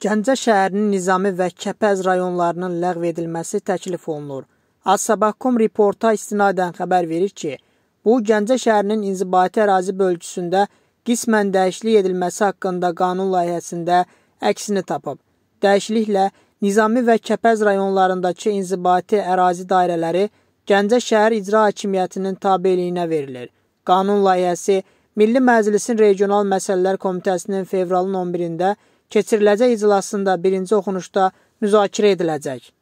Gəncə şəhərinin Nizami və Kəpəz rayonlarının ləğv edilməsi təklif olunur. Az sabah.com reporta istinadən xəbər verir ki, bu Gəncə şəhərinin inzibati ərazi bölgüsündə qismən dəyişiklik edilməsi haqqında qanun layihəsində əksini tapıb. Dəyişikliklə Nizami və Kəpəz rayonlarındakı inzibati ərazi dairələri Gəncə şəhər icra hakimiyyətinin tabeliyinə verilir. Qanun layihəsi Milli Məclisin Regional Məsələlər Komitəsinin fevralın 11-də keçiriləcək iclasında birinci oxunuşda müzakirə ediləcək.